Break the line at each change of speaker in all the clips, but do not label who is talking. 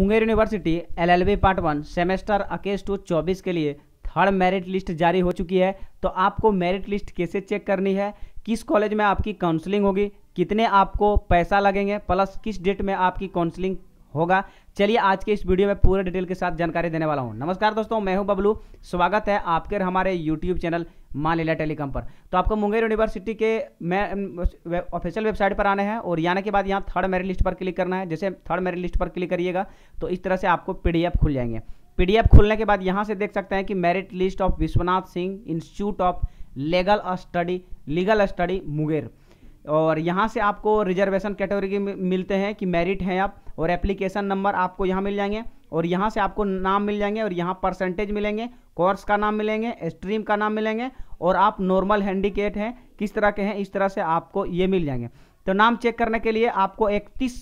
Munger university LLB part one semester अकेस टू चौबीस के लिए थर्ड मेरिट लिस्ट जारी हो चुकी है तो आपको मेरिट लिस्ट कैसे चेक करनी है किस कॉलेज में आपकी काउंसलिंग होगी कितने आपको पैसा लगेंगे प्लस किस डेट में आपकी काउंसलिंग होगा चलिए आज के इस वीडियो में पूरे डिटेल के साथ जानकारी देने वाला हूँ नमस्कार दोस्तों मैं हूँ बबलू स्वागत है आपके हमारे यूट्यूब चैनल माँ लीला टेलीकॉम पर तो आपको मुंगेर यूनिवर्सिटी के मैं ऑफिशियल वेबसाइट पर आने हैं और आने के बाद यहाँ थर्ड मेरिट लिस्ट पर क्लिक करना है जैसे थर्ड मेरिट लिस्ट पर क्लिक करिएगा तो इस तरह से आपको पी खुल जाएंगे पी खुलने के बाद यहाँ से देख सकते हैं कि merit list of Vishwanath Singh institute of legal study legal study Munger और यहाँ से आपको रिजर्वेशन कैटेगरी के मिलते हैं कि मेरिट हैं आप और एप्लीकेशन नंबर आपको यहाँ मिल जाएंगे और यहाँ से आपको नाम मिल जाएंगे और यहाँ परसेंटेज मिलेंगे कोर्स का नाम मिलेंगे स्ट्रीम का नाम मिलेंगे और आप नॉर्मल हैंडिकेट हैं किस तरह के हैं इस तरह से आपको ये मिल जाएंगे तो नाम चेक करने के लिए आपको इकतीस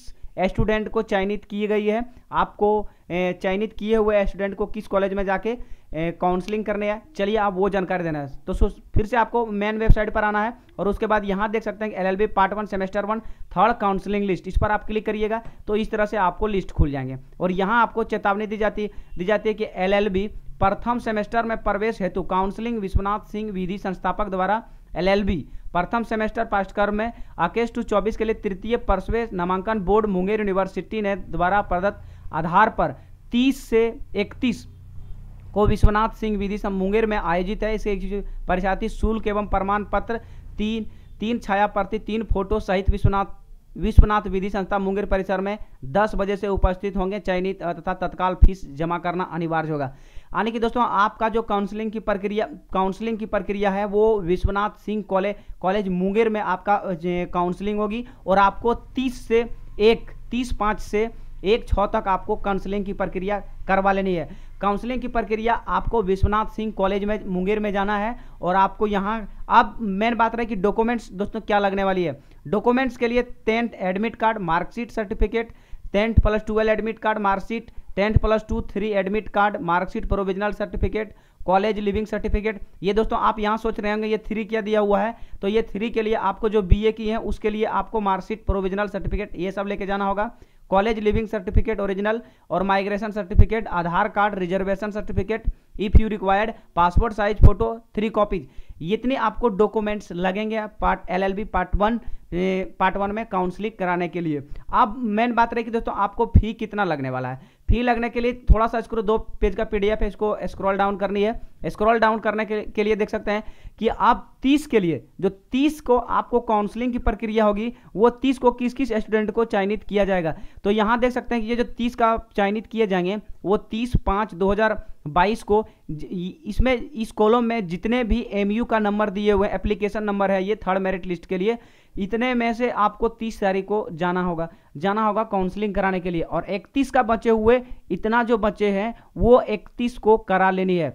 स्टूडेंट को चयनित की गई है आपको चयनित किए हुए स्टूडेंट को किस कॉलेज में जाके काउंसलिंग करने है चलिए आप वो जानकारी देना है तो फिर से आपको मेन वेबसाइट पर आना है और उसके बाद यहाँ देख सकते हैं L LLB part one semester one third counselling list इस पर आप क्लिक करिएगा तो इस तरह से आपको लिस्ट खुल जाएंगे और यहाँ आपको चेतावनी दी जाती दी जाती है कि बी प्रथम सेमेस्टर में प्रवेश हेतु काउंसलिंग विश्वनाथ सिंह विधि संस्थापक द्वारा बी प्रथम सेमेस्टर पाठ्यक्रम में आकेश टू चौबीस के लिए तृतीय प्रवेश नामांकन बोर्ड मुंगेर यूनिवर्सिटी ने द्वारा प्रदत्त आधार पर 30 से इकतीस को विश्वनाथ सिंह विधि सम मुंगेर में आयोजित है इसके परीक्षार्थी शुल्क एवं प्रमाण पत्र तीन तीन छाया प्रति तीन फोटो सहित विश्वनाथ विश्वनाथ विधि संस्था मुंगेर परिसर में 10 बजे से उपस्थित होंगे चयनित तथा तत्काल फीस जमा करना अनिवार्य होगा यानी कि दोस्तों आपका जो काउंसलिंग की प्रक्रिया काउंसलिंग की प्रक्रिया है वो विश्वनाथ सिंह कॉलेज कॉलेज मुंगेर में आपका काउंसलिंग होगी और आपको तीस से एक तीस पाँच से एक छः तक आपको काउंसलिंग की प्रक्रिया करवा लेनी है काउंसलिंग की प्रक्रिया आपको विश्वनाथ सिंह कॉलेज में मुंगेर में जाना है और आपको यहाँ अब मेन बात रहे कि डॉक्यूमेंट्स दोस्तों क्या लगने वाली है डॉक्यूमेंट्स के लिए tenth admit card marksheet certificate tenth plus twelve admit card marksheet tenth plus two three admit card marksheet provisional certificate college leaving certificate ये दोस्तों आप यहाँ सोच रहे होंगे ये थ्री क्या दिया हुआ है तो ये थ्री के लिए आपको जो ए की है उसके लिए आपको मार्कशीट प्रोविजनल सर्टिफिकेट ये सब लेके जाना होगा कॉलेज लिविंग सर्टिफिकेट ओरिजिनल और migration certificate Aadhaar card reservation certificate if you required passport size photo three copies इतने आपको डॉक्यूमेंट्स लगेंगे part LLB part one part one में काउंसलिंग कराने के लिए अब मेन बात रही कि दोस्तों आपको फी कितना लगने वाला है फी लगने के लिए थोड़ा सा स्क्रो दो पेज का पीडीएफ है इसको स्क्रॉल डाउन करनी है स्क्रॉल डाउन करने के, के लिए देख सकते हैं कि आप 30 के लिए जो 30 को आपको काउंसलिंग की प्रक्रिया होगी वो 30 को किस किस स्टूडेंट को चयनित किया जाएगा तो यहाँ देख सकते हैं कि ये जो 30 का चयनित किए जाएंगे वो 30 पाँच 2022 को इसमें इस कॉलम में जितने भी एमयू का नंबर दिए हुए एप्लीकेशन नंबर है ये थर्ड मेरिट लिस्ट के लिए इतने में से आपको तीस तारीख को जाना होगा जाना होगा काउंसलिंग कराने के लिए और इकतीस का बचे हुए इतना जो बचे हैं वो इकतीस को करा लेनी है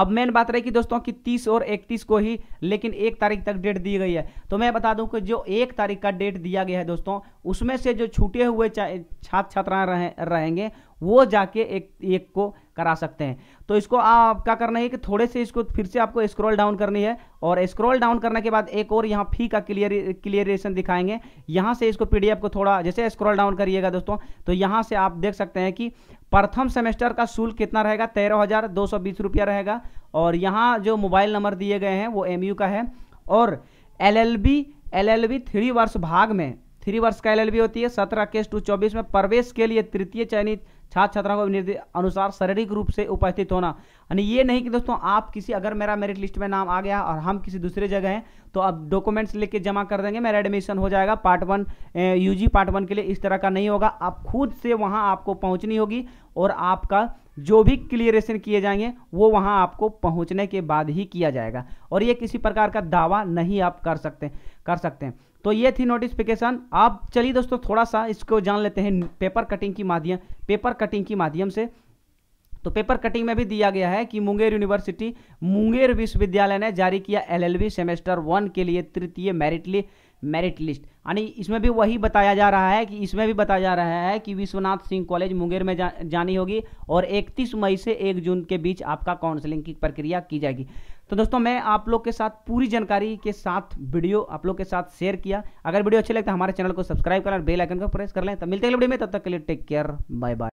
अब मेन बात रही कि दोस्तों कि 30 और 31 को ही लेकिन एक तारीख तक डेट दी गई है तो मैं बता दूं कि जो एक तारीख का डेट दिया गया है दोस्तों उसमें से जो छूटे हुए छात्र छात्राएं रहे, रहेंगे वो जाके एक एक को करा सकते हैं तो इसको आप क्या करना है कि थोड़े से इसको फिर से आपको स्क्रॉल डाउन करनी है और स्क्रॉल डाउन करने के बाद एक और यहाँ फी का क्लियर क्लियरेशन दिखाएंगे यहाँ से इसको पी को थोड़ा जैसे स्क्रॉल डाउन करिएगा दोस्तों तो यहाँ से आप देख सकते हैं कि प्रथम सेमेस्टर का शुल्क कितना रहेगा तेरह रुपया रहेगा और यहाँ जो मोबाइल नंबर दिए गए हैं वो एम का है और L L B L L B three वर्ष भाग में थ्री वर्ष का एल एल बी होती है सत्रह इक्कीस टू चौबीस में प्रवेश के लिए तृतीय चयनित छात्र छात्रा को अनुसार शारीरिक रूप से उपस्थित होना यानी ये नहीं कि दोस्तों आप किसी अगर मेरा मेरिट लिस्ट में नाम आ गया और हम किसी दूसरे जगह हैं तो आप डॉक्यूमेंट्स लेके जमा कर देंगे मेरा एडमिशन हो जाएगा part one UG part one के लिए इस तरह का नहीं होगा आप खुद से वहाँ आपको पहुँचनी होगी और आपका जो भी क्लियरेशन किए जाएंगे वो वहाँ आपको पहुँचने के बाद ही किया जाएगा और ये किसी प्रकार का दावा नहीं आप कर सकते कर सकते हैं तो ये थी नोटिफिकेशन आप चलिए दोस्तों थोड़ा सा इसको जान लेते हैं पेपर कटिंग की माध्यम पेपर कटिंग की माध्यम से तो पेपर कटिंग में भी दिया गया है कि मुंगेर यूनिवर्सिटी मुंगेर विश्वविद्यालय ने जारी किया एलएलबी सेमेस्टर वन के लिए तृतीय मेरिट लिस्ट मेरिट लिस्ट यानी इसमें भी वही बताया जा रहा है कि इसमें भी बताया जा रहा है कि विश्वनाथ सिंह कॉलेज मुंगेर में जा, जानी होगी और 31 मई से 1 जून के बीच आपका काउंसलिंग की प्रक्रिया की जाएगी तो दोस्तों मैं आप लोग के साथ पूरी जानकारी के साथ वीडियो आप लोग के साथ शेयर किया अगर वीडियो अच्छी लगता है हमारे चैनल को सब्सक्राइब करें और बेलाइकन को प्रेस कर लें तो मिलते हैं वीडियो में तब तक के लिए टेक केयर बाय बाय